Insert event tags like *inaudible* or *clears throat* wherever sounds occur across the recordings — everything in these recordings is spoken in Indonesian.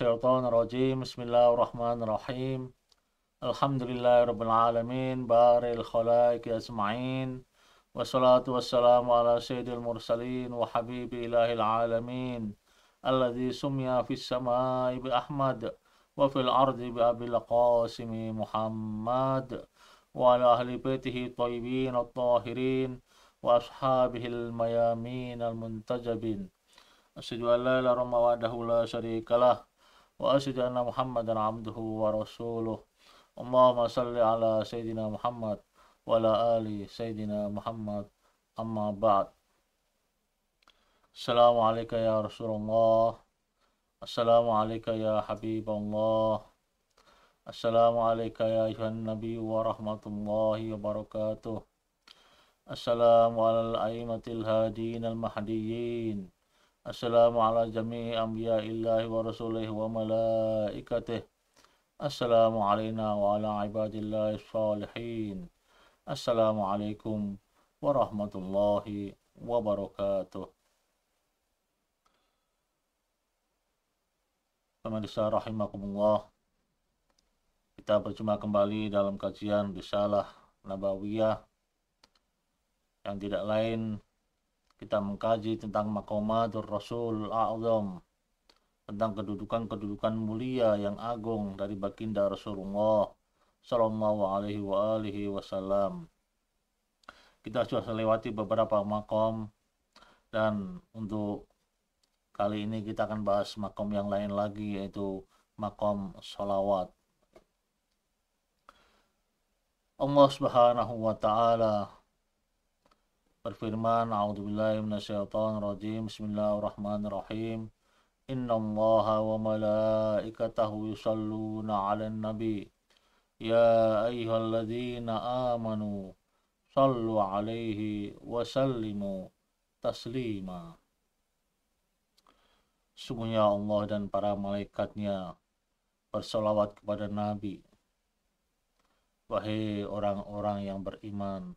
الشيطان الرجيم بسم الله الرحمن الرحيم الحمد لله رب العالمين بار الخلائق أجمعين والصلاة والسلام على سيد المرسلين وحبيب إله العالمين الذي سمي في السماء بأحمد وفي الأرض بأبي القاسم محمد وعلى أهل بيته الطيبين الطاهرين وأصحابه الميامين المنتجبين أشهد أن لا إله إلا الله وحده لا شريك له وأشهد أن محمدا عبده ورسوله اللهم صل على سيدنا محمد وعلى آل سيدنا محمد أما بعد السلام عليك يا رسول الله السلام عليك يا حبيب الله السلام عليك يا أيها النبي ورحمة الله وبركاته السلام على الأئمة الهادين المهديين السلام على جميع أنبياء الله ورسوله وملائكته السلام علينا وعلى عباد الله الصالحين السلام عليكم ورحمة الله وبركاته Pemirsa rahimakumullah Kita berjumpa kembali dalam kajian Risalah Nabawiyah Yang tidak lain kita mengkaji tentang makomatur Rasul A'zam tentang kedudukan-kedudukan mulia yang agung dari baginda Rasulullah Sallallahu Alaihi wa alihi Wasallam. Kita sudah melewati beberapa makom dan untuk kali ini kita akan bahas makom yang lain lagi yaitu makom solawat. Allah Subhanahu wa taala berfirman A'udzubillahi minasyaitonirrajim Bismillahirrahmanirrahim allaha wa malaikatahu yusalluna ala nabi Ya ayyuhalladzina amanu sallu 'alaihi wa sallimu taslima Sungguhnya Allah dan para malaikatnya bersolawat kepada Nabi Wahai orang-orang yang beriman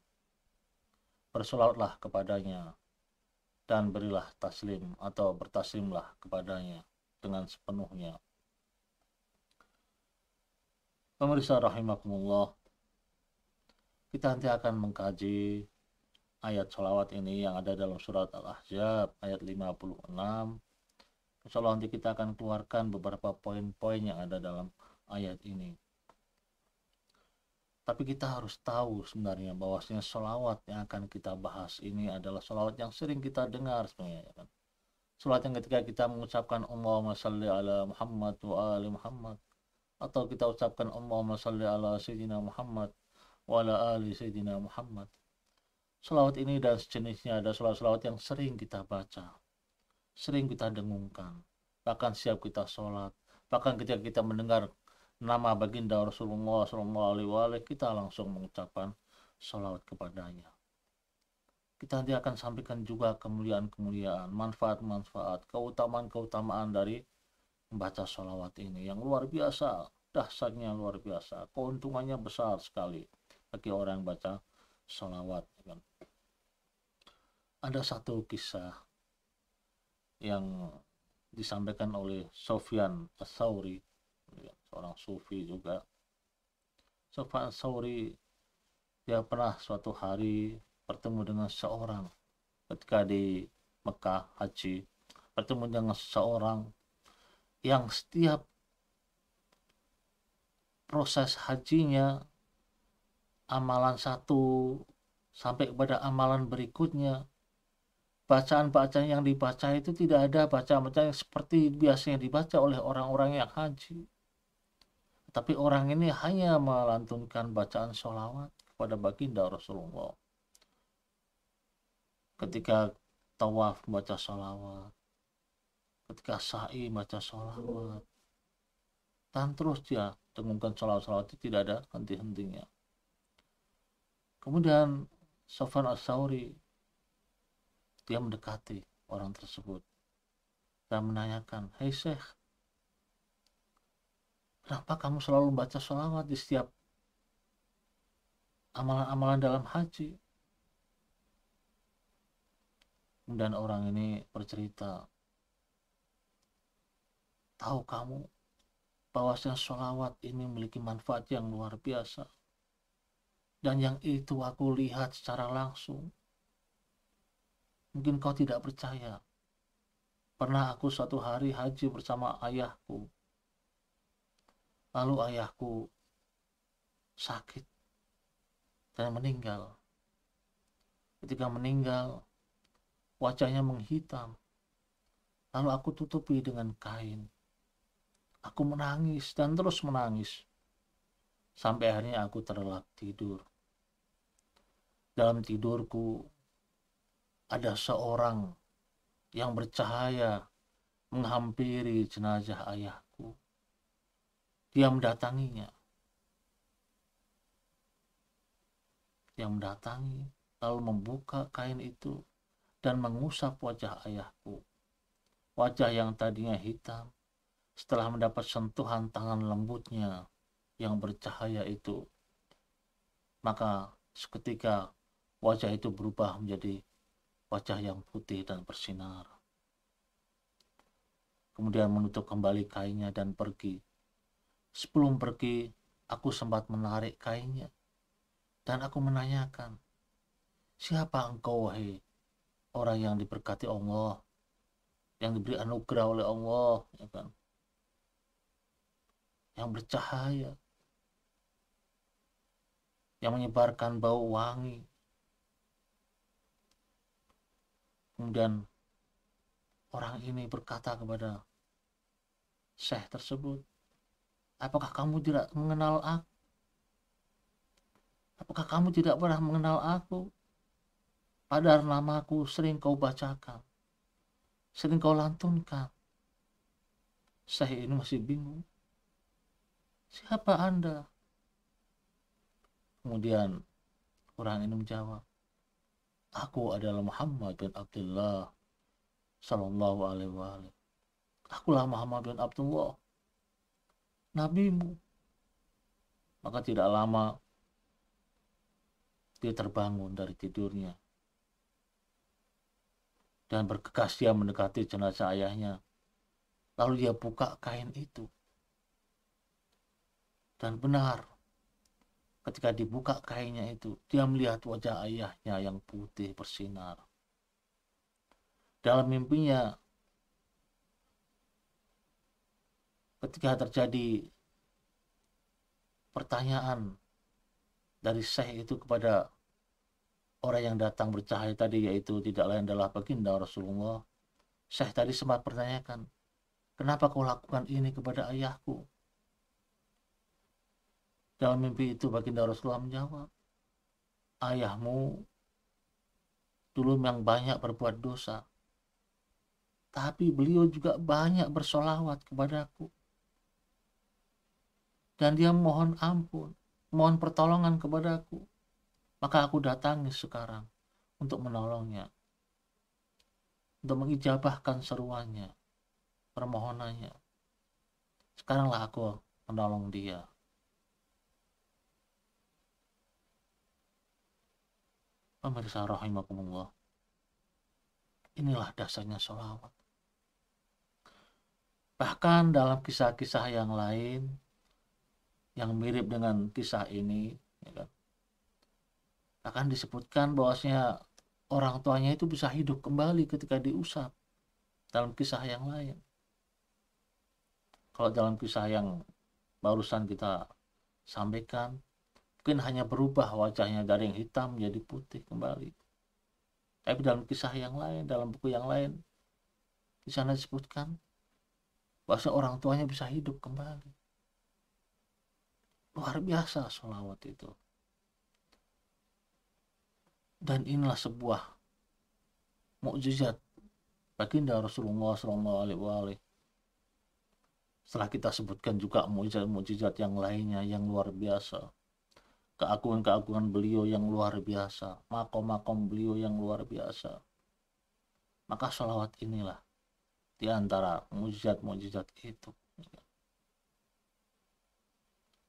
bersolawatlah kepadanya dan berilah taslim atau bertaslimlah kepadanya dengan sepenuhnya. Pemirsa rahimakumullah, kita nanti akan mengkaji ayat sholawat ini yang ada dalam surat Al-Ahzab ayat 56. Insya Allah nanti kita akan keluarkan beberapa poin-poin yang ada dalam ayat ini. Tapi kita harus tahu sebenarnya bahwasanya solawat yang akan kita bahas ini adalah solawat yang sering kita dengar sebenarnya. Ya kan? Solawat yang ketika kita mengucapkan Allahumma salli ala Muhammad wa ali Muhammad atau kita ucapkan Allahumma salli ala Sayyidina Muhammad wa ala ali Sayyidina Muhammad. Solawat ini dan sejenisnya ada sholawat-sholawat yang sering kita baca, sering kita dengungkan, bahkan siap kita sholat, bahkan ketika kita mendengar nama baginda Rasulullah SAW kita langsung mengucapkan salawat kepadanya kita nanti akan sampaikan juga kemuliaan-kemuliaan manfaat-manfaat keutamaan-keutamaan dari membaca salawat ini yang luar biasa dahsyatnya luar biasa keuntungannya besar sekali bagi orang yang baca salawat ada satu kisah yang disampaikan oleh Sofyan Asauri. ya seorang sufi juga Sofyan Sauri dia pernah suatu hari bertemu dengan seorang ketika di Mekah haji bertemu dengan seorang yang setiap proses hajinya amalan satu sampai kepada amalan berikutnya bacaan-bacaan yang dibaca itu tidak ada bacaan-bacaan seperti biasanya dibaca oleh orang-orang yang haji tapi orang ini hanya melantunkan bacaan sholawat kepada baginda Rasulullah. Ketika tawaf baca sholawat, ketika sa'i baca sholawat, dan terus dia dengungkan sholawat-sholawat itu tidak ada henti-hentinya. Kemudian Sofan As-Sauri dia mendekati orang tersebut dan menanyakan, Hei Syekh, Kenapa kamu selalu baca sholawat di setiap amalan-amalan dalam haji? dan orang ini bercerita, tahu kamu bahwa sholawat ini memiliki manfaat yang luar biasa. Dan yang itu aku lihat secara langsung. Mungkin kau tidak percaya. Pernah aku satu hari haji bersama ayahku lalu ayahku sakit dan meninggal. Ketika meninggal, wajahnya menghitam. Lalu aku tutupi dengan kain. Aku menangis dan terus menangis. Sampai akhirnya aku terlelap tidur. Dalam tidurku, ada seorang yang bercahaya menghampiri jenazah ayah dia mendatanginya dia mendatangi lalu membuka kain itu dan mengusap wajah ayahku wajah yang tadinya hitam setelah mendapat sentuhan tangan lembutnya yang bercahaya itu maka seketika wajah itu berubah menjadi wajah yang putih dan bersinar kemudian menutup kembali kainnya dan pergi Sebelum pergi, aku sempat menarik kainnya. Dan aku menanyakan, Siapa engkau, wahai orang yang diberkati Allah, yang diberi anugerah oleh Allah, ya kan? yang bercahaya, yang menyebarkan bau wangi. Kemudian orang ini berkata kepada syekh tersebut, Apakah kamu tidak mengenal aku? Apakah kamu tidak pernah mengenal aku? Padahal namaku sering kau bacakan, sering kau lantunkan. Saya ini masih bingung. Siapa Anda? Kemudian orang ini menjawab, Aku adalah Muhammad bin Abdullah Sallallahu alaihi alaihi. Akulah Muhammad bin Abdullah nabimu. Maka tidak lama dia terbangun dari tidurnya. Dan bergegas dia mendekati jenazah ayahnya. Lalu dia buka kain itu. Dan benar, ketika dibuka kainnya itu, dia melihat wajah ayahnya yang putih bersinar. Dalam mimpinya, ketika terjadi pertanyaan dari Syekh itu kepada orang yang datang bercahaya tadi yaitu tidak lain adalah baginda Rasulullah Syekh tadi sempat pertanyakan kenapa kau lakukan ini kepada ayahku dalam mimpi itu baginda Rasulullah menjawab ayahmu dulu yang banyak berbuat dosa tapi beliau juga banyak bersolawat kepadaku dan dia mohon ampun, mohon pertolongan kepadaku. Maka aku datangi sekarang untuk menolongnya, untuk mengijabahkan seruannya, permohonannya. Sekaranglah aku menolong dia. Pemirsa rahimakumullah. Inilah dasarnya sholawat. Bahkan dalam kisah-kisah yang lain, yang mirip dengan kisah ini ya kan? akan disebutkan bahwasanya orang tuanya itu bisa hidup kembali ketika diusap dalam kisah yang lain kalau dalam kisah yang barusan kita sampaikan mungkin hanya berubah wajahnya dari yang hitam menjadi putih kembali tapi dalam kisah yang lain dalam buku yang lain di sana disebutkan bahwa orang tuanya bisa hidup kembali luar biasa sholawat itu dan inilah sebuah mukjizat baginda Rasulullah Shallallahu Alaihi Wasallam setelah kita sebutkan juga mujizat-mujizat yang lainnya yang luar biasa keagungan-keagungan beliau yang luar biasa makom-makom beliau yang luar biasa maka sholawat inilah di antara mujizat-mujizat itu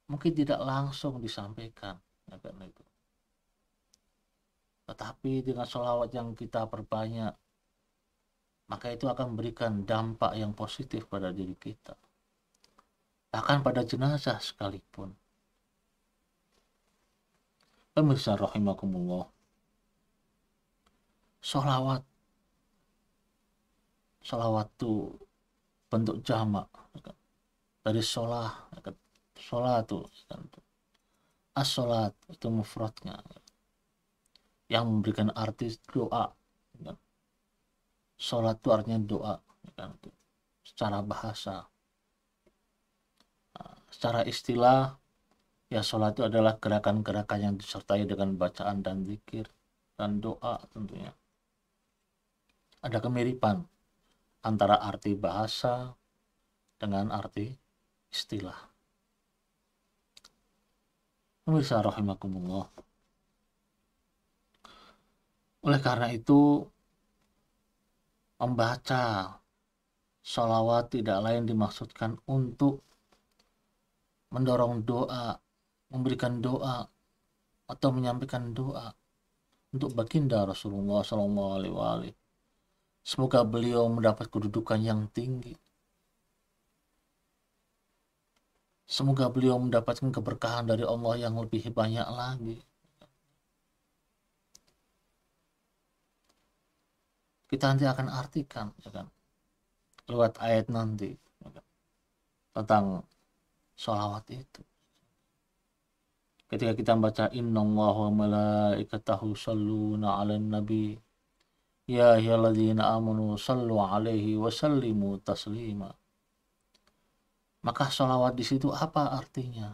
mungkin tidak langsung disampaikan ya karena itu tetapi dengan sholawat yang kita perbanyak maka itu akan memberikan dampak yang positif pada diri kita bahkan pada jenazah sekalipun pemirsa rahimakumullah sholawat sholawat itu bentuk jamak ya kan. dari sholah ya kan sholatu as-sholat itu mufradnya yang memberikan arti doa gitu. sholat itu artinya doa kan, gitu. secara bahasa nah, secara istilah ya sholat itu adalah gerakan-gerakan yang disertai dengan bacaan dan zikir dan doa tentunya ada kemiripan antara arti bahasa dengan arti istilah Pemirsa rahimakumullah. Oleh karena itu, membaca salawat tidak lain dimaksudkan untuk mendorong doa, memberikan doa, atau menyampaikan doa untuk baginda Rasulullah SAW. Semoga beliau mendapat kedudukan yang tinggi Semoga beliau mendapatkan keberkahan dari Allah yang lebih banyak lagi. Kita nanti akan artikan, ya kan? Lewat ayat nanti ya kan? tentang sholawat itu. Ketika kita baca Inna Allah wa malaikatahu salluna ala nabi Ya ayyuhalladzina amanu sallu alaihi wa sallimu taslima maka sholawat di situ apa artinya?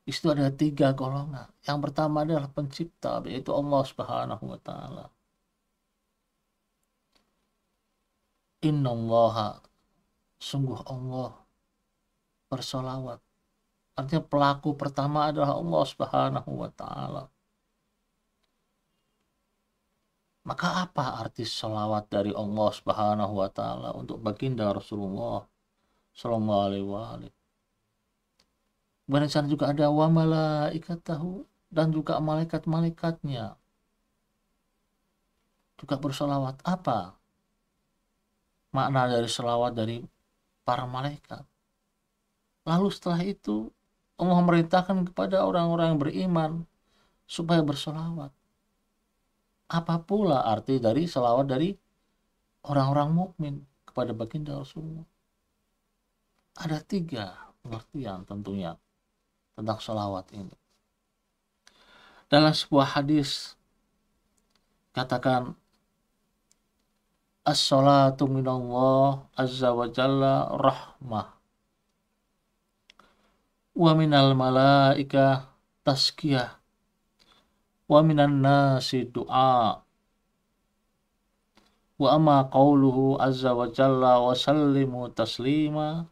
Di situ ada tiga golongan. Yang pertama adalah pencipta, yaitu Allah Subhanahu wa taala. Innallaha sungguh Allah bersolawat. Artinya pelaku pertama adalah Allah Subhanahu wa taala. Maka apa arti solawat dari Allah Subhanahu wa taala untuk baginda Rasulullah Sallallahu alaihi wa alaihi. Kemudian juga ada wa tahu dan juga malaikat-malaikatnya. Juga bersolawat. Apa? Makna dari selawat dari para malaikat. Lalu setelah itu Allah merintahkan kepada orang-orang yang beriman supaya bersolawat. Apa pula arti dari selawat dari orang-orang mukmin kepada baginda Rasulullah? Ada tiga pengertian tentunya tentang sholawat ini. Dalam sebuah hadis katakan As-salatu minallah azza wa jalla rahmah wa minal malaika taskiyah wa minan nasi du'a wa amma qawluhu azza wa jalla wa sallimu taslima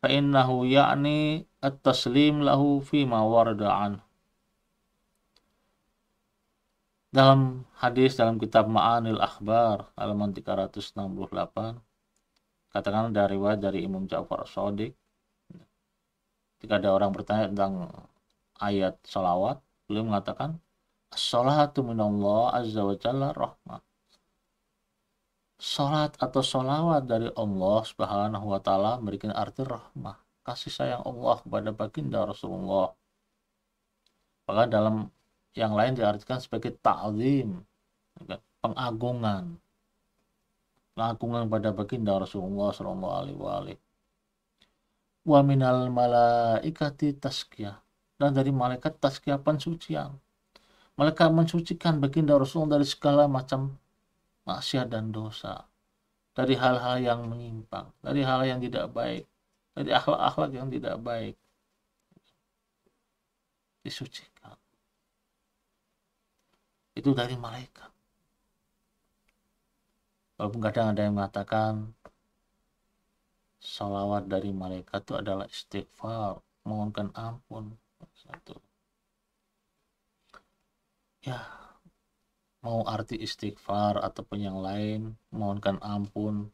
fa innahu ya'ni at-taslim lahu fima warada dalam hadis dalam kitab Ma'anil Akhbar halaman 368 katakan dari riwayat dari Imam Ja'far Sadiq Ketika ada orang bertanya tentang ayat salawat beliau mengatakan as-salatu minallah azza wa jalla rahmah Salat atau solawat dari Allah Subhanahu wa taala memberikan arti rahmah, kasih sayang Allah kepada baginda Rasulullah. Maka dalam yang lain diartikan sebagai ta'zim, ya, pengagungan. Pengagungan pada baginda Rasulullah sallallahu alaihi wasallam. Wa minal malaikati tazkiyah dan dari malaikat tazkiyah pensucian. Malaikat mensucikan baginda Rasulullah dari segala macam maksiat dan dosa, dari hal-hal yang menyimpang, dari hal hal yang tidak baik, dari akhlak-akhlak yang tidak baik. Disucikan. Itu dari malaikat. Walaupun kadang ada yang mengatakan salawat dari malaikat itu adalah istighfar, mohonkan ampun. Satu. Ya, mau arti istighfar ataupun yang lain mohonkan ampun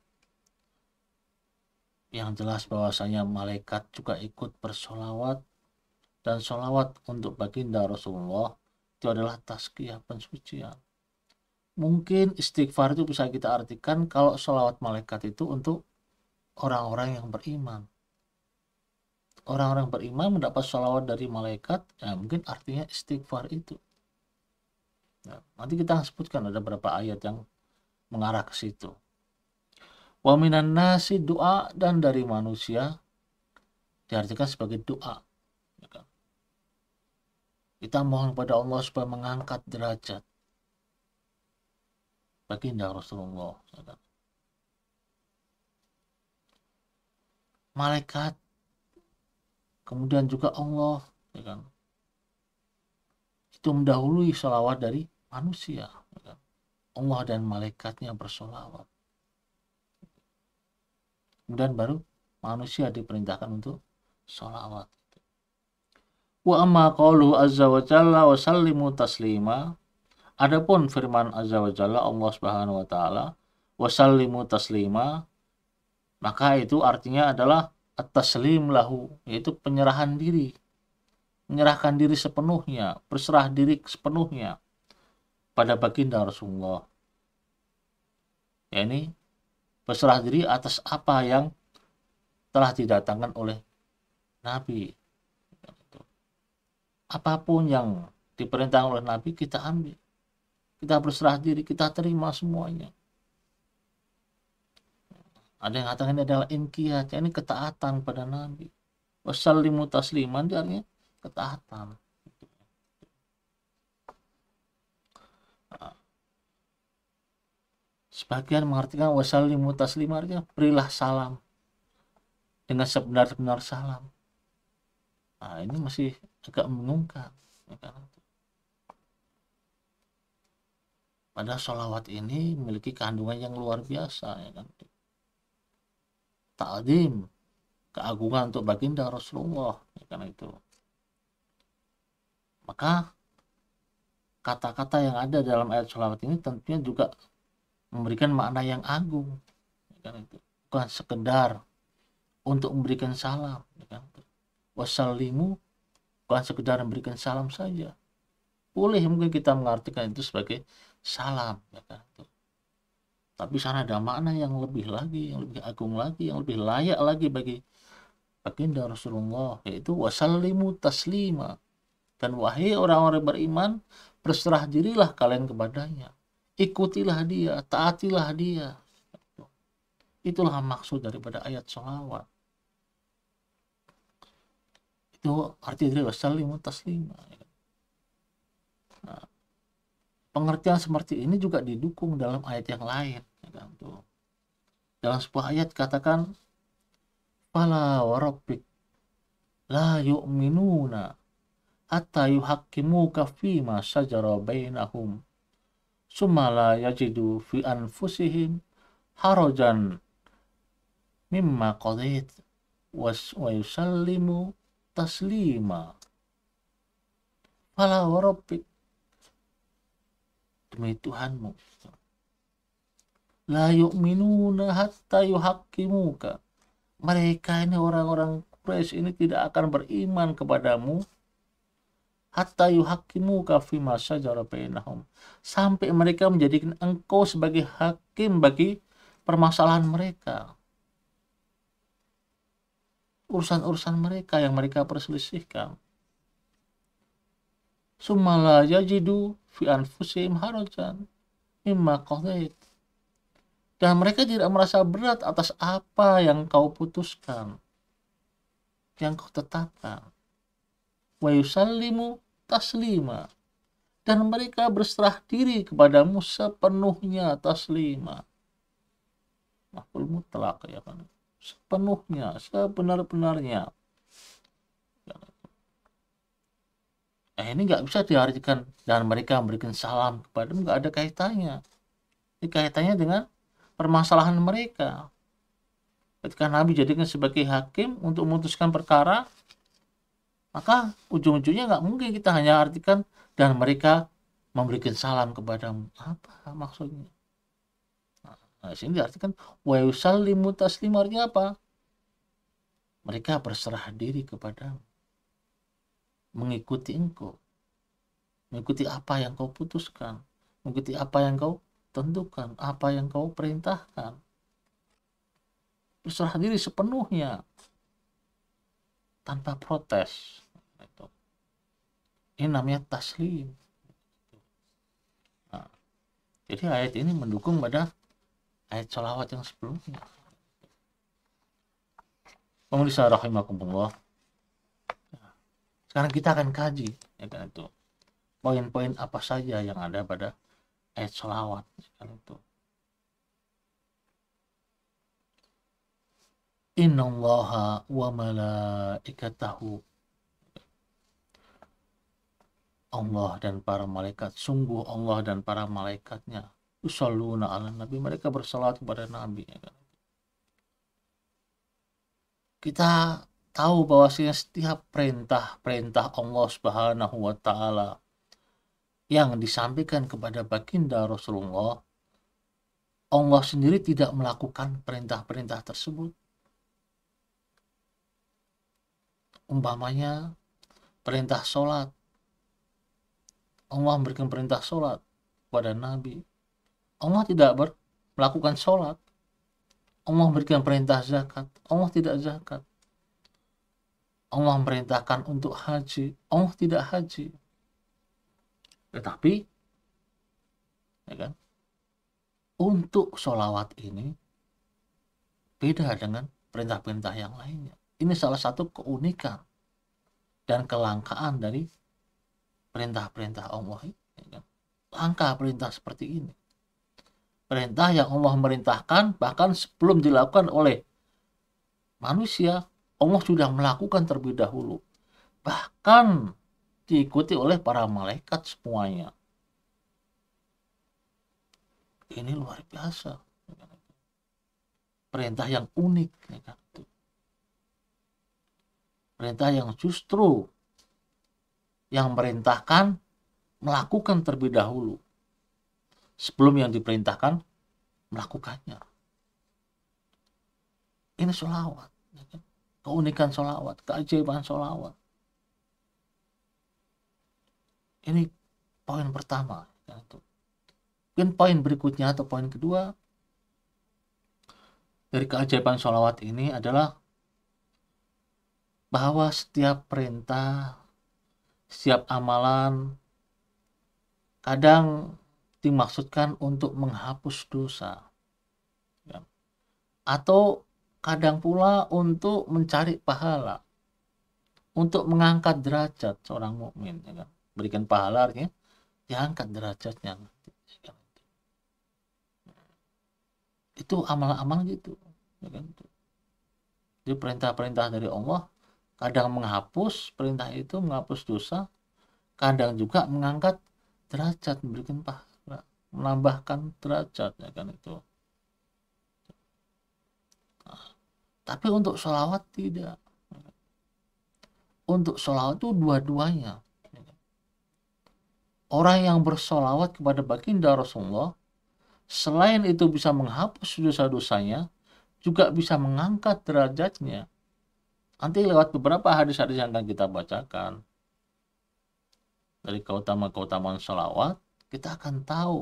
yang jelas bahwasanya malaikat juga ikut bersolawat dan solawat untuk baginda Rasulullah itu adalah tazkiyah pensucian mungkin istighfar itu bisa kita artikan kalau solawat malaikat itu untuk orang-orang yang beriman orang-orang beriman mendapat solawat dari malaikat ya mungkin artinya istighfar itu Nah, nanti kita sebutkan ada beberapa ayat yang mengarah ke situ. Wa nasi doa dan dari manusia diartikan sebagai doa. Ya kan? Kita mohon kepada Allah supaya mengangkat derajat baginda Rasulullah. Ya kan? Malaikat, kemudian juga Allah, ya kan? itu mendahului salawat dari manusia ya. Allah dan malaikatnya bersolawat kemudian baru manusia diperintahkan untuk solawat wa amma qawlu azza wa jalla wa sallimu taslima adapun firman azza wa jalla Allah subhanahu wa ta'ala wa sallimu taslima maka itu artinya adalah at-taslim lahu yaitu penyerahan diri menyerahkan diri sepenuhnya berserah diri sepenuhnya pada baginda Rasulullah. Ya ini berserah diri atas apa yang telah didatangkan oleh Nabi. Apapun yang diperintahkan oleh Nabi kita ambil. Kita berserah diri, kita terima semuanya. Ada yang katakan ini adalah inkiyat, ini ketaatan pada Nabi. Wassalimu tasliman, artinya ketaatan Sebagian mengartikan wasalimu taslim artinya berilah salam dengan sebenar-benar salam. Nah, ini masih agak ya kan? Pada sholawat ini memiliki kandungan yang luar biasa ya kan. Ta'lim, keagungan untuk baginda Rasulullah ya kan itu. Maka kata-kata yang ada dalam ayat sholawat ini tentunya juga memberikan makna yang agung ya kan itu bukan sekedar untuk memberikan salam ya kan wasallimu bukan sekedar memberikan salam saja boleh mungkin kita mengartikan itu sebagai salam ya kan itu tapi sana ada makna yang lebih lagi yang lebih agung lagi yang lebih layak lagi bagi baginda Rasulullah yaitu wasallimu taslima dan wahai orang-orang beriman berserah dirilah kalian kepadanya ikutilah dia, taatilah dia. Itulah maksud daripada ayat sholawat. Itu arti dari wassalimu taslima. Nah, pengertian seperti ini juga didukung dalam ayat yang lain. Ya kan, dalam sebuah ayat katakan, Fala warabbik la yu'minuna hatta yuhakkimuka fima sajara bainahum sumala yajidu fi anfusihim harojan, mimma qadait wa yusallimu taslima fala warabbik demi Tuhanmu la yu'minuna hatta yuhakkimuka mereka ini orang-orang Quraisy ini tidak akan beriman kepadamu hatta yuhakimu fima syajara bainahum sampai mereka menjadikan engkau sebagai hakim bagi permasalahan mereka urusan-urusan mereka yang mereka perselisihkan sumala yajidu fi anfusihim harajan mimma qadait dan mereka tidak merasa berat atas apa yang kau putuskan yang kau tetapkan wa yusallimu taslima dan mereka berserah diri kepadamu sepenuhnya taslima. Maful mutlak ya kan. Sepenuhnya, sebenar-benarnya. Ya kan? Eh, ini nggak bisa diartikan dan mereka memberikan salam kepada nggak ada kaitannya. Ini kaitannya dengan permasalahan mereka. Ketika Nabi jadikan sebagai hakim untuk memutuskan perkara, maka ujung-ujungnya nggak mungkin kita hanya artikan dan mereka memberikan salam kepadamu apa maksudnya nah, sini artikan wa yusallimu taslim artinya apa mereka berserah diri kepada mengikuti engkau mengikuti apa yang kau putuskan mengikuti apa yang kau tentukan apa yang kau perintahkan berserah diri sepenuhnya tanpa protes gitu. Ini namanya taslim. Nah, jadi ayat ini mendukung pada ayat sholawat yang sebelumnya. Pemirsa rahimakumullah. Sekarang kita akan kaji ya kan itu poin-poin apa saja yang ada pada ayat sholawat ya kan itu. Inna Allah wa malaikatahu Allah dan para malaikat sungguh Allah dan para malaikatnya usalluna ala nabi mereka bersalat kepada nabi ya kan? kita tahu bahwasanya setiap perintah-perintah Allah Subhanahu wa taala yang disampaikan kepada baginda Rasulullah Allah sendiri tidak melakukan perintah-perintah tersebut umpamanya perintah sholat Allah memberikan perintah sholat kepada Nabi. Allah tidak ber, melakukan sholat. Allah memberikan perintah zakat. Allah tidak zakat. Allah memerintahkan untuk haji. Allah tidak haji. Tetapi, ya kan? Untuk sholawat ini beda dengan perintah-perintah yang lainnya. Ini salah satu keunikan dan kelangkaan dari perintah-perintah Allah ya kan? langkah perintah seperti ini perintah yang Allah merintahkan bahkan sebelum dilakukan oleh manusia Allah sudah melakukan terlebih dahulu bahkan diikuti oleh para malaikat semuanya ini luar biasa perintah yang unik ya kan? perintah yang justru yang merintahkan melakukan terlebih dahulu sebelum yang diperintahkan melakukannya. Ini sholawat, ya kan? keunikan sholawat, keajaiban sholawat. Ini poin pertama. Ya, Mungkin poin berikutnya atau poin kedua dari keajaiban sholawat ini adalah bahwa setiap perintah siap amalan kadang dimaksudkan untuk menghapus dosa ya. atau kadang pula untuk mencari pahala untuk mengangkat derajat seorang mukmin ya kan. berikan pahala artinya diangkat derajatnya itu amalan-amalan gitu ya kan? jadi perintah-perintah dari Allah kadang menghapus perintah itu menghapus dosa kadang juga mengangkat derajat memberikan pahala menambahkan derajat ya kan itu nah, tapi untuk sholawat tidak untuk sholawat itu dua-duanya orang yang bersolawat kepada baginda Rasulullah selain itu bisa menghapus dosa-dosanya juga bisa mengangkat derajatnya Nanti lewat beberapa hadis-hadis yang akan kita bacakan dari keutamaan-keutamaan salawat, kita akan tahu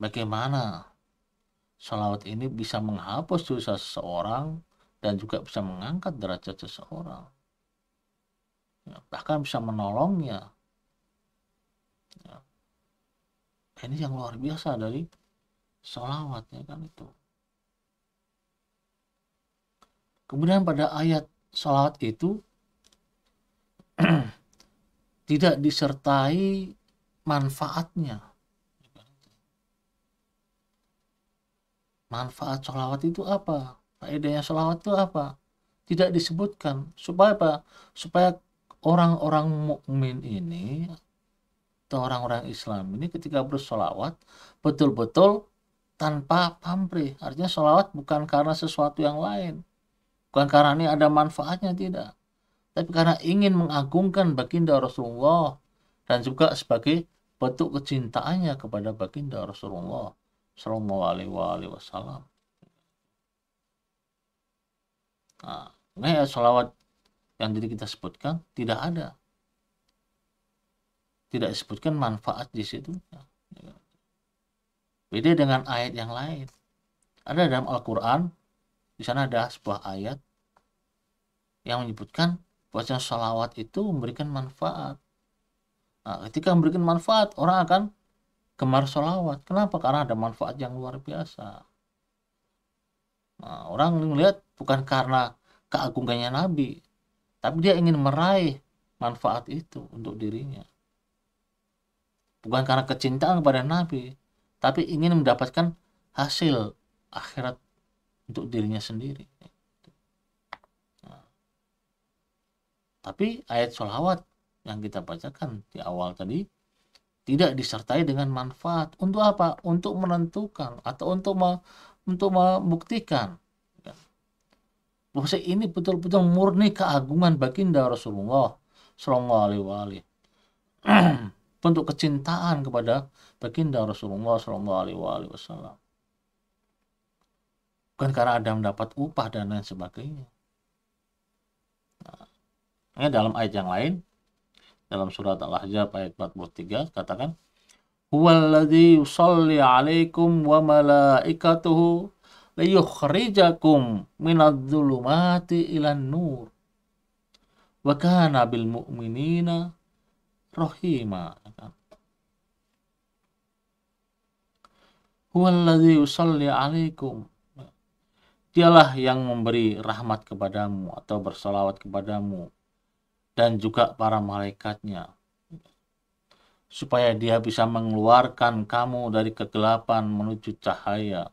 bagaimana salawat ini bisa menghapus dosa seseorang dan juga bisa mengangkat derajat seseorang. Ya, bahkan bisa menolongnya. Ya. Ini yang luar biasa dari salawatnya kan itu. Kemudian pada ayat salawat itu *clears throat* tidak disertai manfaatnya. Manfaat sholawat itu apa? Faedahnya sholawat itu apa? Tidak disebutkan. Supaya apa? Supaya orang-orang mukmin ini atau orang-orang Islam ini ketika bersolawat betul-betul tanpa pamrih. Artinya solawat bukan karena sesuatu yang lain. Bukan karena ini ada manfaatnya tidak, tapi karena ingin mengagungkan baginda Rasulullah dan juga sebagai bentuk kecintaannya kepada baginda Rasulullah Shallallahu Alaihi Wasallam. Nah, ini salawat yang tadi kita sebutkan tidak ada, tidak disebutkan manfaat di situ. Beda dengan ayat yang lain. Ada dalam Al-Quran di sana ada sebuah ayat yang menyebutkan bahwa sholawat itu memberikan manfaat. Nah, ketika memberikan manfaat, orang akan gemar sholawat. Kenapa? Karena ada manfaat yang luar biasa. Nah, orang melihat bukan karena keagungannya Nabi, tapi dia ingin meraih manfaat itu untuk dirinya. Bukan karena kecintaan kepada Nabi, tapi ingin mendapatkan hasil akhirat untuk dirinya sendiri. Nah, tapi ayat sholawat yang kita bacakan di awal tadi tidak disertai dengan manfaat. Untuk apa? Untuk menentukan atau untuk me, untuk membuktikan ya. bahwa ini betul-betul murni keagungan baginda Rasulullah Shallallahu Alaihi Wasallam *clears throat* bentuk kecintaan kepada baginda Rasulullah Shallallahu Alaihi Wasallam Bukan karena Adam dapat upah dan lain sebagainya. Nah, ini dalam ayat yang lain, dalam surat Al-Ahzab ayat 43 katakan Huwallazi yusalli alaikum wa malaikatuhu liyukhrijakum minadh-dhulumati ilan nur wa kana bil mu'minina rahima Huwallazi yusalli alaikum Dialah yang memberi rahmat kepadamu atau bersolawat kepadamu dan juga para malaikatnya supaya dia bisa mengeluarkan kamu dari kegelapan menuju cahaya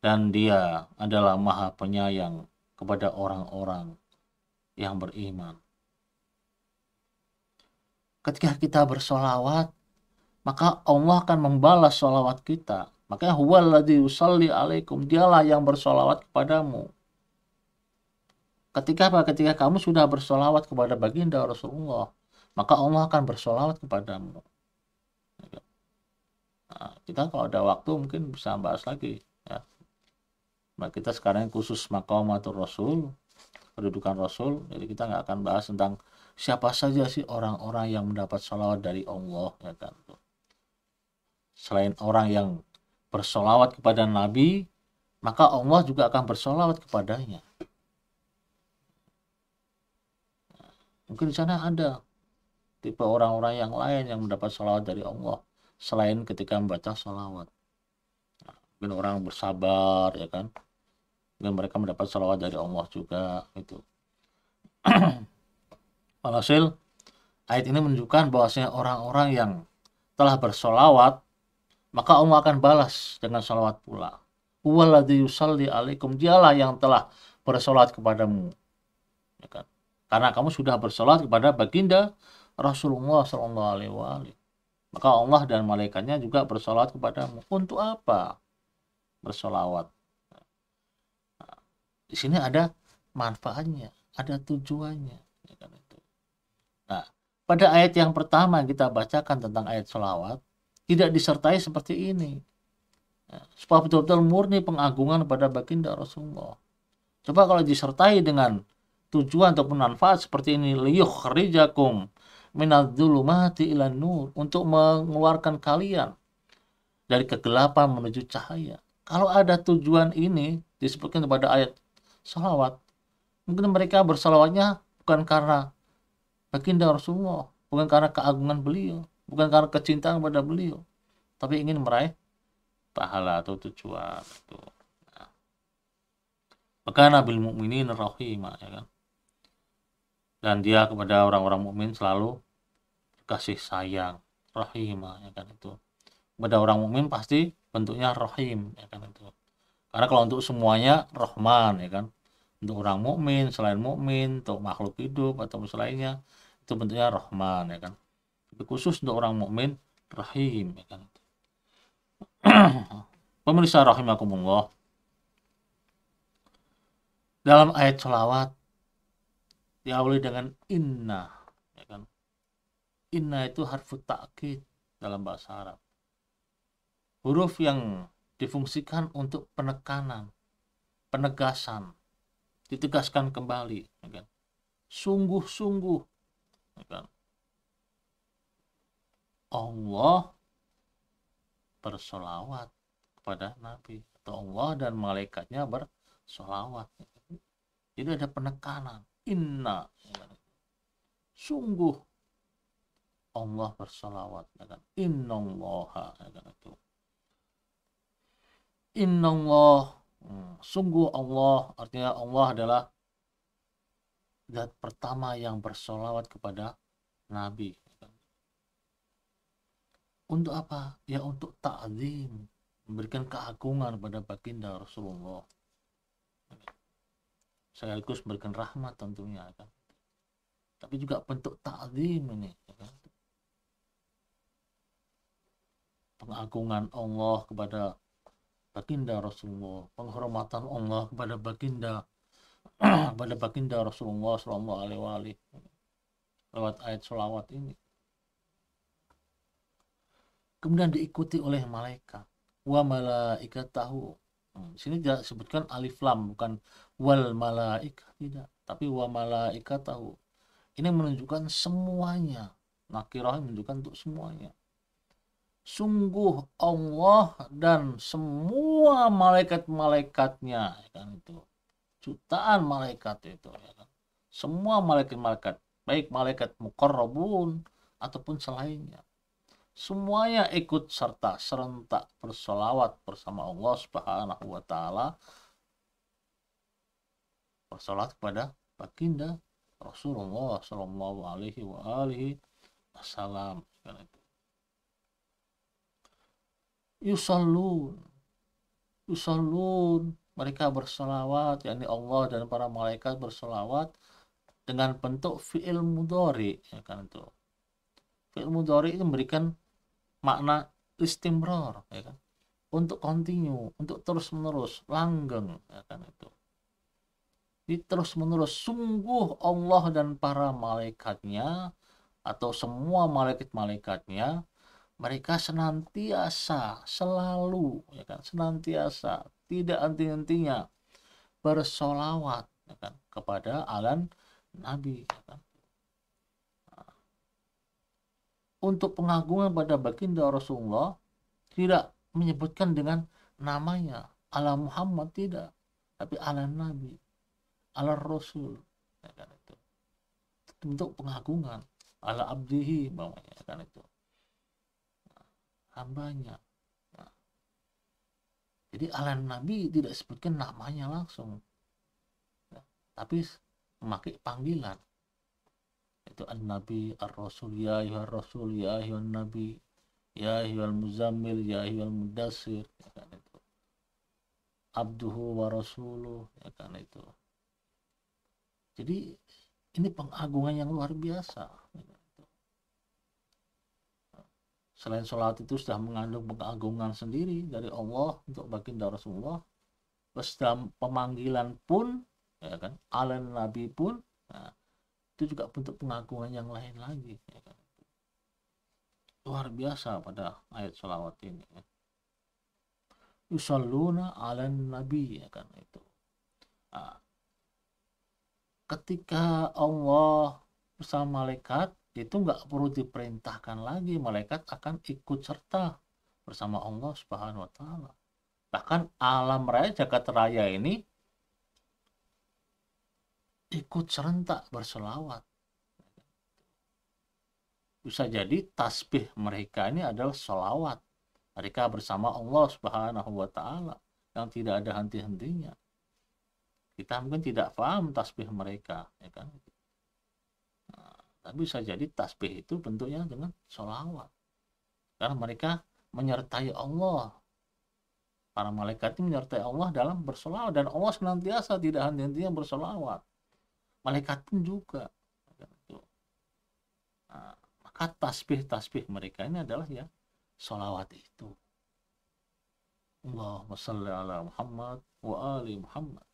dan dia adalah maha penyayang kepada orang-orang yang beriman. Ketika kita bersolawat, maka Allah akan membalas solawat kita. Makanya huwaladzi yusalli alaikum, dialah yang bersolawat kepadamu. Ketika apa? Ketika kamu sudah bersolawat kepada baginda Rasulullah, maka Allah akan bersolawat kepadamu. Ya. Nah, kita kalau ada waktu mungkin bisa bahas lagi. Ya. Nah, kita sekarang khusus atau Rasul, kedudukan Rasul, jadi kita nggak akan bahas tentang siapa saja sih orang-orang yang mendapat solawat dari Allah, ya kan? Selain orang yang bersolawat kepada Nabi, maka Allah juga akan bersolawat kepadanya. Mungkin di sana ada tipe orang-orang yang lain yang mendapat solawat dari Allah selain ketika membaca solawat. Nah, mungkin orang bersabar ya kan, Mungkin mereka mendapat solawat dari Allah juga itu. *clears throat* Walhasil ayat ini menunjukkan bahwasanya orang-orang yang telah bersolawat maka Allah akan balas dengan salawat pula. Huwaladzi yusalli alaikum, dialah yang telah bersolat kepadamu. Ya kan? Karena kamu sudah bersolat kepada baginda Rasulullah SAW. Maka Allah dan malaikatnya juga bersolat kepadamu. Untuk apa? Bersolawat. Nah, di sini ada manfaatnya, ada tujuannya. Ya kan nah, pada ayat yang pertama kita bacakan tentang ayat solawat, tidak disertai seperti ini supaya betul-betul murni pengagungan pada baginda Rasulullah coba kalau disertai dengan tujuan ataupun manfaat seperti ini liyuh rijakum mati ilan nur untuk mengeluarkan kalian dari kegelapan menuju cahaya kalau ada tujuan ini disebutkan pada ayat salawat mungkin mereka bersalawatnya bukan karena baginda Rasulullah bukan karena keagungan beliau bukan karena kecintaan pada beliau tapi ingin meraih pahala atau tujuan itu nah. maka nabi mukminin rahimah ya kan dan dia kepada orang-orang mukmin selalu kasih sayang rahimah ya kan itu kepada orang mukmin pasti bentuknya rahim ya kan itu karena kalau untuk semuanya rahman ya kan untuk orang mukmin selain mukmin untuk makhluk hidup atau lainnya itu bentuknya rahman ya kan itu khusus untuk orang mukmin rahim. Ya kan. *clears throat* Pemirsa rahimakumullah. Dalam ayat selawat diawali dengan inna. Ya kan? Inna itu harfu ta'kid dalam bahasa Arab. Huruf yang difungsikan untuk penekanan, penegasan, ditegaskan kembali. Ya kan? Sungguh-sungguh. Ya kan? Allah bersolawat kepada Nabi atau Allah dan malaikatnya bersolawat jadi ada penekanan inna sungguh Allah bersolawat dengan inna Allah itu hmm, inna Allah sungguh Allah artinya Allah adalah zat pertama yang bersolawat kepada Nabi untuk apa? Ya untuk ta'zim, memberikan keagungan pada baginda Rasulullah. Saya Sekaligus memberikan rahmat tentunya ya kan. Tapi juga bentuk ta'zim ini ya kan? Pengagungan Allah kepada baginda Rasulullah, penghormatan Allah kepada baginda *clears throat* kepada baginda Rasulullah Shallallahu alaihi wasallam lewat ayat sholawat ini kemudian diikuti oleh malaikat wa malaikat tahu hmm, sini tidak sebutkan alif lam bukan wal malaikat tidak tapi wa malaikat tahu ini menunjukkan semuanya nakirah menunjukkan untuk semuanya sungguh Allah dan semua malaikat-malaikatnya ya kan itu jutaan malaikat itu ya kan semua malaikat-malaikat baik malaikat mukarrabun ataupun selainnya semuanya ikut serta serentak bersolawat bersama Allah Subhanahu wa taala bersolat kepada baginda Rasulullah sallallahu alaihi wa alihi wasallam yusallun yusallun mereka bersolawat yakni Allah dan para malaikat bersolawat dengan bentuk fi'il mudhari ya kan itu fi'il mudhari itu memberikan makna istimror ya kan untuk continue untuk terus menerus langgeng ya kan itu di terus menerus sungguh Allah dan para malaikatnya atau semua malaikat-malaikatnya mereka senantiasa selalu ya kan senantiasa tidak henti-hentinya bersolawat ya kan kepada alam Nabi ya kan untuk pengagungan pada baginda Rasulullah tidak menyebutkan dengan namanya ala Muhammad tidak tapi ala Nabi ala Rasul ya kan itu bentuk pengagungan ala abdihi bawahnya ya kan itu nah, hambanya nah. jadi ala Nabi tidak sebutkan namanya langsung ya, tapi memakai panggilan itu an-nabi ar-rasul ya ayyuhar rasul ya ayyuhan nabi ya ayyuhal muzammil ya ayyuhal mudassir ya kan itu abduhu wa rasuluh ya kan itu jadi ini pengagungan yang luar biasa ya kan selain sholat itu sudah mengandung pengagungan sendiri dari Allah untuk baginda Rasulullah terus dalam pemanggilan pun ya kan alen nabi pun nah, itu juga bentuk pengagungan yang lain lagi ya kan? luar biasa pada ayat salawat ini ya. yusalluna ala nabi ya kan itu nah, ketika Allah bersama malaikat itu nggak perlu diperintahkan lagi malaikat akan ikut serta bersama Allah subhanahu wa ta'ala bahkan alam raya jagat raya ini ikut serentak bersolawat. Bisa jadi tasbih mereka ini adalah solawat. Mereka bersama Allah Subhanahu wa Ta'ala yang tidak ada henti-hentinya. Kita mungkin tidak paham tasbih mereka, ya kan? Nah, tapi bisa jadi tasbih itu bentuknya dengan solawat. Karena mereka menyertai Allah para malaikat ini menyertai Allah dalam bersolawat dan Allah senantiasa tidak henti-hentinya bersolawat malaikat pun juga gitu. nah, maka tasbih-tasbih mereka ini adalah ya solawat itu Allahumma salli ala Muhammad wa ali Muhammad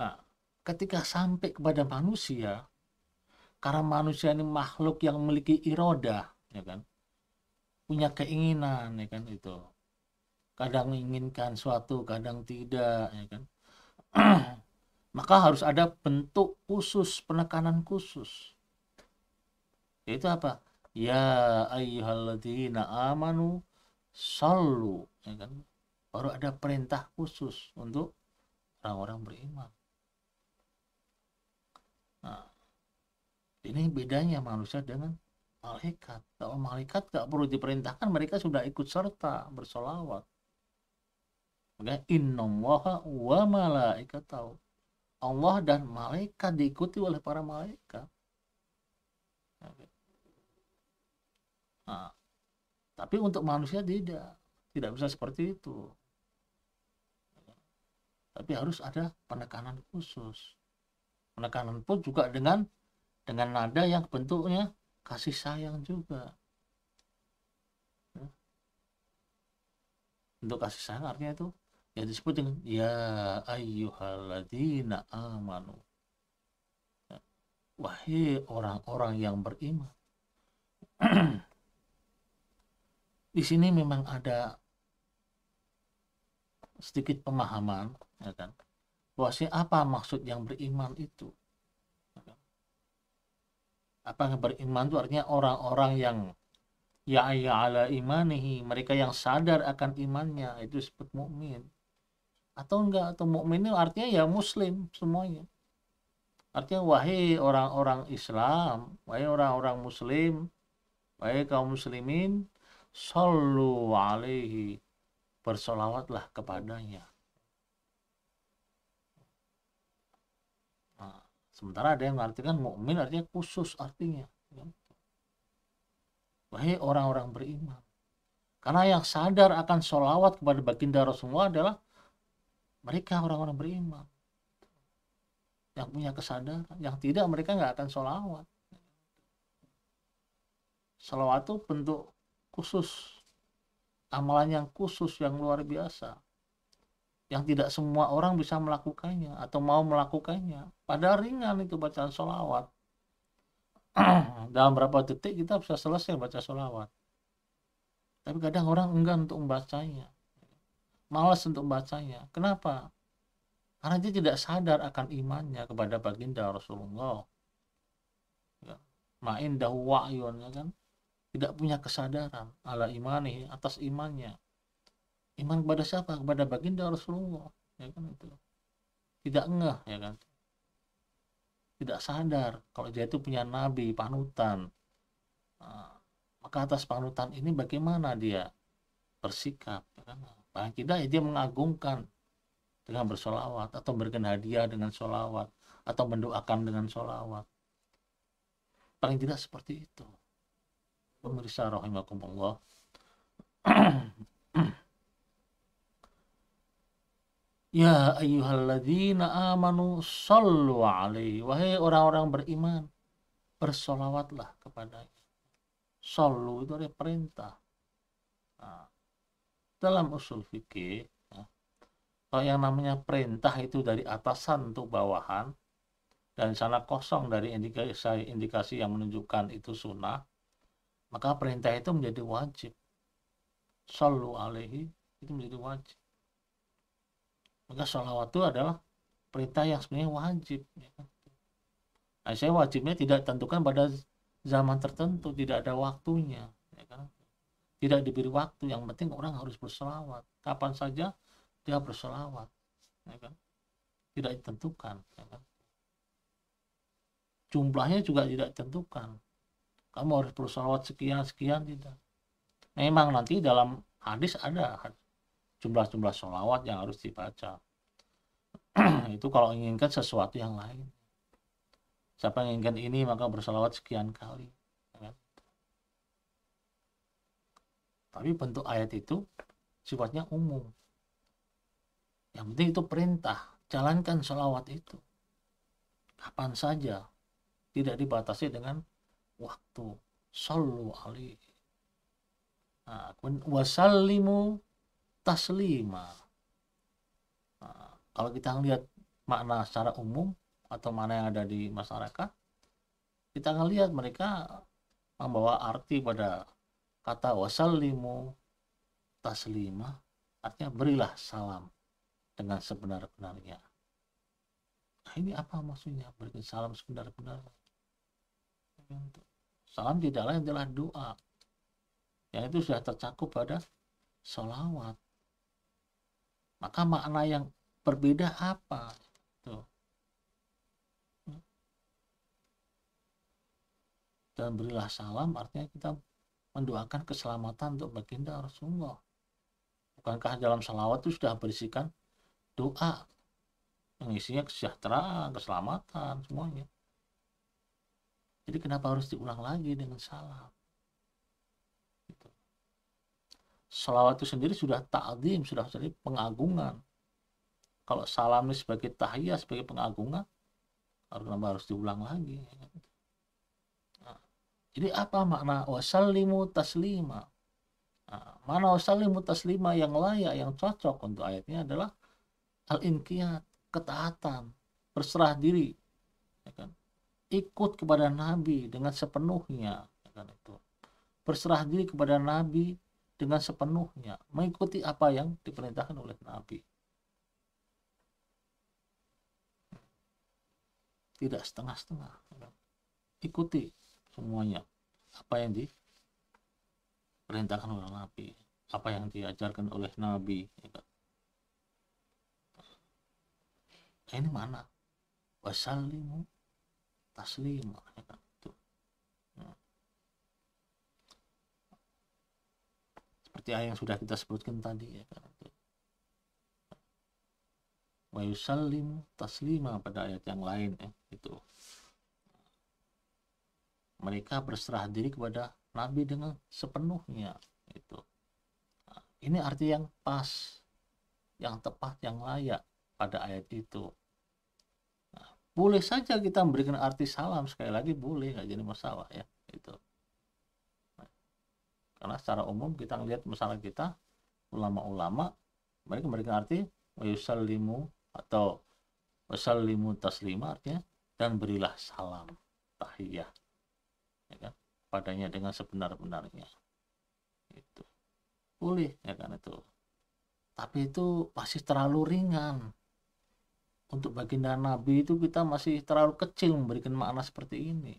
nah ketika sampai kepada manusia karena manusia ini makhluk yang memiliki iroda ya kan punya keinginan ya kan itu kadang menginginkan suatu kadang tidak ya kan *clears throat* maka harus ada bentuk khusus, penekanan khusus. Yaitu apa? Ya ayyuhalladzina amanu sallu, ya kan? Baru ada perintah khusus untuk orang-orang beriman. Nah, ini bedanya manusia dengan malaikat. Kalau malaikat gak perlu diperintahkan, mereka sudah ikut serta bersolawat maka innallaha wa malaikatahu Allah dan malaikat diikuti oleh para malaikat nah, tapi untuk manusia tidak tidak bisa seperti itu tapi harus ada penekanan khusus penekanan pun juga dengan dengan nada yang bentuknya kasih sayang juga ya. untuk kasih sayang artinya itu yang disebut dengan ya ayyuhalladzina amanu ya. wahai orang-orang yang beriman *clears throat* di sini memang ada sedikit pemahaman ya kan bahwa apa maksud yang beriman itu apa yang beriman itu artinya orang-orang yang ya ala imanihi mereka yang sadar akan imannya itu disebut mukmin atau enggak atau mukmin itu artinya ya muslim semuanya artinya wahai orang-orang Islam wahai orang-orang muslim wahai kaum muslimin sallu alaihi bersolawatlah kepadanya nah, sementara ada yang mengartikan mukmin artinya khusus artinya ya. wahai orang-orang beriman karena yang sadar akan solawat kepada baginda Rasulullah adalah mereka orang-orang beriman yang punya kesadaran yang tidak mereka nggak akan sholawat sholawat itu bentuk khusus amalan yang khusus yang luar biasa yang tidak semua orang bisa melakukannya atau mau melakukannya Pada ringan itu bacaan sholawat *clears throat* dalam berapa detik kita bisa selesai baca sholawat tapi kadang orang enggan untuk membacanya malas untuk membacanya. Kenapa? Karena dia tidak sadar akan imannya kepada baginda Rasulullah. Ya. Ma'in dahu ya kan? Tidak punya kesadaran ala imani atas imannya. Iman kepada siapa? Kepada baginda Rasulullah. Ya kan itu. Tidak ngeh, ya kan? Tidak sadar kalau dia itu punya nabi, panutan. Nah, maka atas panutan ini bagaimana dia bersikap? Ya kan? Nah, kita dia mengagungkan dengan bersolawat atau berikan hadiah dengan solawat atau mendoakan dengan solawat. Paling tidak seperti itu. Pemirsa rahimakumullah. *clears throat* ya ayyuhalladzina amanu sallu alaihi. Wahai orang-orang beriman, bersolawatlah kepada Sallu itu adalah perintah. Nah, dalam usul fikih ya, kalau yang namanya perintah itu dari atasan untuk bawahan dan sana kosong dari indikasi indikasi yang menunjukkan itu sunnah maka perintah itu menjadi wajib sallu alaihi itu menjadi wajib maka sholawat itu adalah perintah yang sebenarnya wajib ya. Kan? nah, saya wajibnya tidak tentukan pada zaman tertentu tidak ada waktunya tidak diberi waktu yang penting orang harus berselawat kapan saja dia berselawat ya kan? tidak ditentukan ya kan? jumlahnya juga tidak ditentukan kamu harus berselawat sekian sekian tidak memang nanti dalam hadis ada jumlah-jumlah sholawat yang harus dibaca *clears throat* itu kalau inginkan sesuatu yang lain siapa yang inginkan ini maka berselawat sekian kali Tapi bentuk ayat itu sifatnya umum. Yang penting itu perintah. Jalankan sholawat itu. Kapan saja. Tidak dibatasi dengan waktu. Sallu ali Nah, wasallimu taslima. Nah, kalau kita lihat makna secara umum atau mana yang ada di masyarakat, kita akan lihat mereka membawa arti pada kata wasallimu taslima artinya berilah salam dengan sebenar-benarnya. Nah ini apa maksudnya berikan salam sebenar-benarnya? Salam tidak lain adalah doa. Yang itu sudah tercakup pada sholawat. Maka makna yang berbeda apa? Tuh. Dan berilah salam artinya kita mendoakan keselamatan untuk baginda Rasulullah. Bukankah dalam salawat itu sudah berisikan doa yang isinya kesejahteraan, keselamatan, semuanya. Jadi kenapa harus diulang lagi dengan salam? Gitu. Salawat itu sendiri sudah ta'zim, sudah jadi pengagungan. Kalau salam ini sebagai tahiyah, sebagai pengagungan, harus harus diulang lagi. Jadi apa makna wasallimu taslima? Nah, mana wasallimu taslima yang layak, yang cocok untuk ayatnya adalah al-inqiyat, ketaatan, berserah diri. Ya kan? Ikut kepada Nabi dengan sepenuhnya. Ya kan, itu. Berserah diri kepada Nabi dengan sepenuhnya. Mengikuti apa yang diperintahkan oleh Nabi. Tidak setengah-setengah. Ya kan? Ikuti semuanya apa yang diperintahkan oleh Nabi apa yang diajarkan oleh Nabi ya kan? ini mana wasallimu taslima ya kan? Itu. Hmm. seperti ayat yang sudah kita sebutkan tadi ya kan wa yusallimu taslima pada ayat yang lain ya itu mereka berserah diri kepada Nabi dengan sepenuhnya itu ini arti yang pas yang tepat yang layak pada ayat itu nah, boleh saja kita memberikan arti salam sekali lagi boleh nggak jadi masalah ya itu nah, karena secara umum kita lihat masalah kita ulama-ulama mereka memberikan arti yusallimu atau wasallimu taslima artinya dan berilah salam tahiyah ya kan padanya dengan sebenar-benarnya itu boleh ya kan itu tapi itu masih terlalu ringan untuk baginda nabi itu kita masih terlalu kecil memberikan makna seperti ini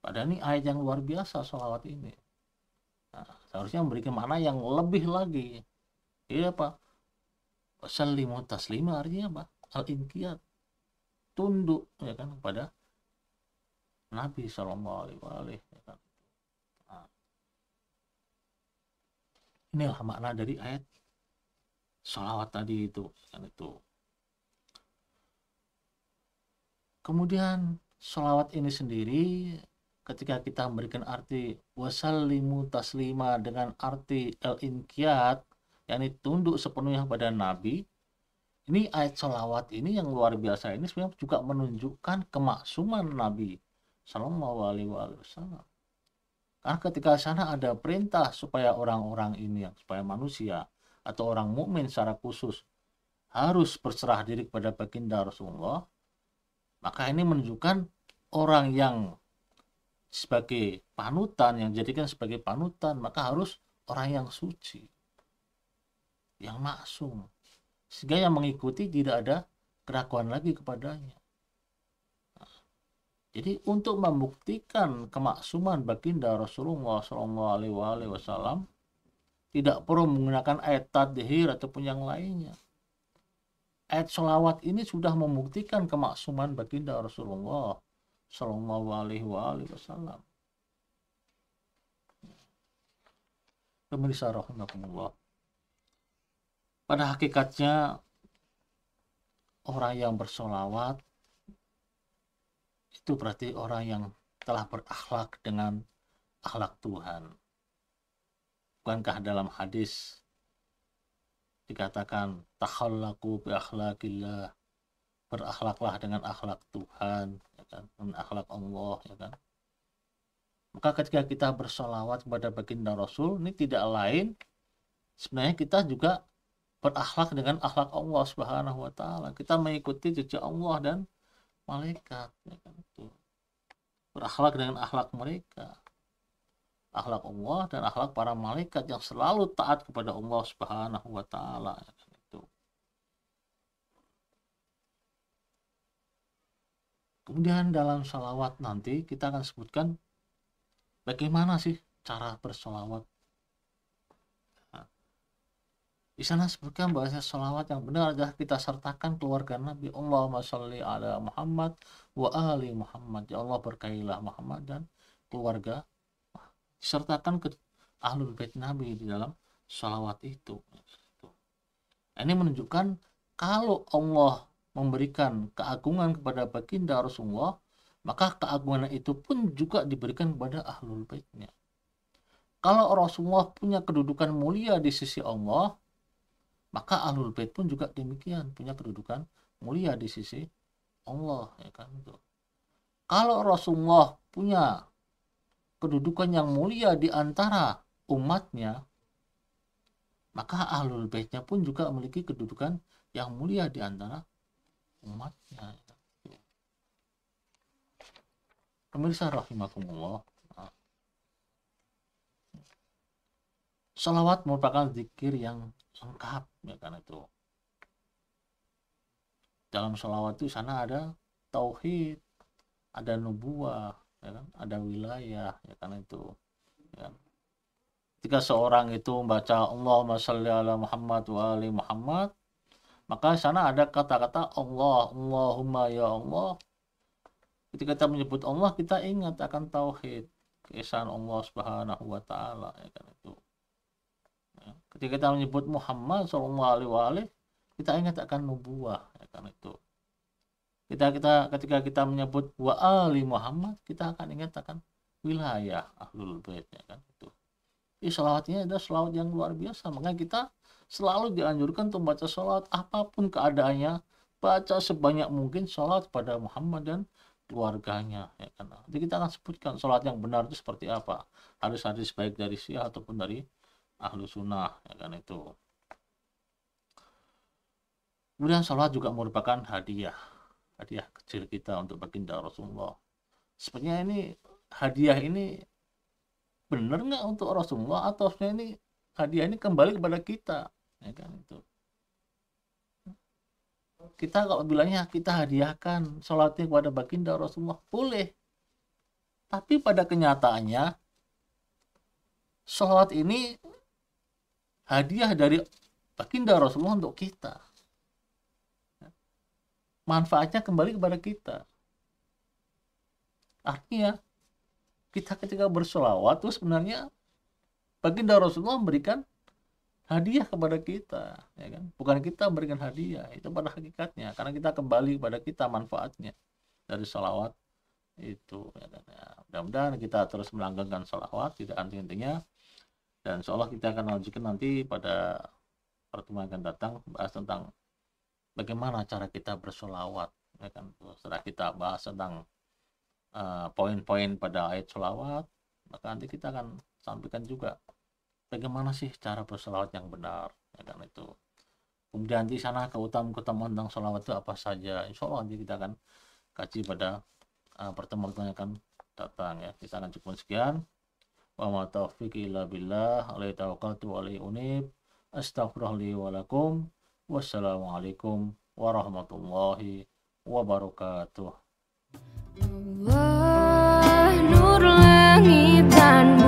padahal ini ayat yang luar biasa sholawat ini nah, seharusnya memberikan makna yang lebih lagi ini apa salimu taslima artinya apa al inqiyat tunduk ya kan pada Nabi Shallallahu Alaihi Wasallam. inilah makna dari ayat sholawat tadi itu kan itu. Kemudian sholawat ini sendiri ketika kita memberikan arti wasallimu taslima dengan arti el inkiat yakni tunduk sepenuhnya kepada Nabi ini ayat sholawat ini yang luar biasa ini sebenarnya juga menunjukkan kemaksuman Nabi Sallallahu Alaihi Wasallam. Karena ketika sana ada perintah supaya orang-orang ini, supaya manusia atau orang mukmin secara khusus harus berserah diri kepada baginda Rasulullah, maka ini menunjukkan orang yang sebagai panutan yang jadikan sebagai panutan maka harus orang yang suci yang maksum sehingga yang mengikuti tidak ada keraguan lagi kepadanya jadi untuk membuktikan kemaksuman baginda Rasulullah SAW tidak perlu menggunakan ayat tadhir ataupun yang lainnya. Ayat sholawat ini sudah membuktikan kemaksuman baginda Rasulullah SAW. Pemirsa rahimakumullah. Pada hakikatnya orang yang bersolawat itu berarti orang yang telah berakhlak dengan akhlak Tuhan. Bukankah dalam hadis dikatakan tahallaku bi akhlaqillah berakhlaklah dengan akhlak Tuhan ya kan dengan akhlak Allah ya kan maka ketika kita bersolawat kepada baginda Rasul ini tidak lain sebenarnya kita juga berakhlak dengan akhlak Allah Subhanahu wa taala kita mengikuti jejak Allah dan malaikat ya kan tuh berakhlak dengan akhlak mereka akhlak Allah dan akhlak para malaikat yang selalu taat kepada Allah Subhanahu wa taala ya kan itu kemudian dalam salawat nanti kita akan sebutkan bagaimana sih cara bersolawat Di sana sebutkan bahasa salawat yang benar adalah kita sertakan keluarga Nabi. Allahumma sholli ala Muhammad wa ali Muhammad. Ya Allah berkailah Muhammad dan keluarga. Sertakan ke ahlul bait Nabi di dalam salawat itu. Ini menunjukkan kalau Allah memberikan keagungan kepada baginda Rasulullah, maka keagungan itu pun juga diberikan kepada ahlul baitnya. Kalau Rasulullah punya kedudukan mulia di sisi Allah, maka alul bait pun juga demikian punya kedudukan mulia di sisi Allah ya kan itu kalau Rasulullah punya kedudukan yang mulia di antara umatnya maka ahlul baitnya pun juga memiliki kedudukan yang mulia di antara umatnya ya kan, gitu. pemirsa rahimakumullah Salawat merupakan zikir yang lengkap ya kan itu dalam sholawat itu sana ada tauhid ada nubuah ya kan ada wilayah ya kan itu ya kan. ketika seorang itu membaca allah masya allah Muhammad wa ali Muhammad maka sana ada kata-kata Allah Allahumma ya Allah ketika kita menyebut Allah kita ingat akan tauhid keesaan Allah Subhanahu wa taala ya kan itu ketika kita menyebut Muhammad Shallallahu Alaihi kita ingat akan nubuah ya kan itu kita kita ketika kita menyebut wa ali Muhammad kita akan ingat akan wilayah ahlul bait ya kan itu ini salawatnya ada salawat yang luar biasa makanya kita selalu dianjurkan untuk baca salawat apapun keadaannya baca sebanyak mungkin salawat pada Muhammad dan keluarganya ya kan jadi kita akan sebutkan salawat yang benar itu seperti apa Harus hadis baik dari Syiah ataupun dari ahlu sunnah ya kan itu kemudian sholat juga merupakan hadiah hadiah kecil kita untuk baginda Rasulullah sebenarnya ini hadiah ini benar nggak untuk Rasulullah atau sebenarnya ini hadiah ini kembali kepada kita ya kan itu kita kalau bilangnya kita hadiahkan sholatnya kepada baginda Rasulullah boleh tapi pada kenyataannya sholat ini hadiah dari baginda Rasulullah untuk kita. Ya. Manfaatnya kembali kepada kita. Artinya, kita ketika bersolawat itu sebenarnya baginda Rasulullah memberikan hadiah kepada kita, ya kan? Bukan kita memberikan hadiah, itu pada hakikatnya karena kita kembali kepada kita manfaatnya dari solawat itu. Ya kan? ya, mudah-mudahan kita terus melanggengkan solawat tidak anti-intinya dan seolah kita akan lanjutkan nanti pada pertemuan akan datang bahas tentang bagaimana cara kita bersolawat ya kan setelah kita bahas tentang uh, poin-poin pada ayat solawat maka nanti kita akan sampaikan juga bagaimana sih cara bersolawat yang benar ya kan itu kemudian di sana keutamaan-keutamaan tentang solawat itu apa saja insya Allah nanti kita akan kaji pada uh, pertemuan yang akan datang ya kita akan cukup sekian Wa ma taufiqi illa billah. Alaihi tawakkaltu wa alaihi unib. Astaghfirullah wa lakum. Wassalamualaikum warahmatullahi wabarakatuh. Allah nur langit dan